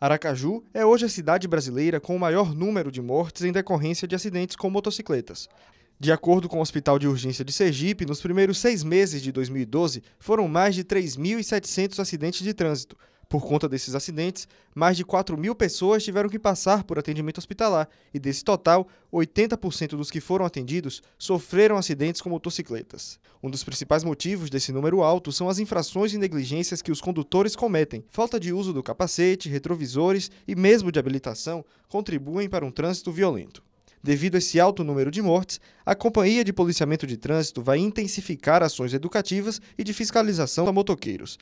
Aracaju é hoje a cidade brasileira com o maior número de mortes em decorrência de acidentes com motocicletas. De acordo com o Hospital de Urgência de Sergipe, nos primeiros seis meses de 2012 foram mais de 3.700 acidentes de trânsito, por conta desses acidentes, mais de 4 mil pessoas tiveram que passar por atendimento hospitalar e, desse total, 80% dos que foram atendidos sofreram acidentes com motocicletas. Um dos principais motivos desse número alto são as infrações e negligências que os condutores cometem. Falta de uso do capacete, retrovisores e mesmo de habilitação contribuem para um trânsito violento. Devido a esse alto número de mortes, a Companhia de Policiamento de Trânsito vai intensificar ações educativas e de fiscalização a motoqueiros.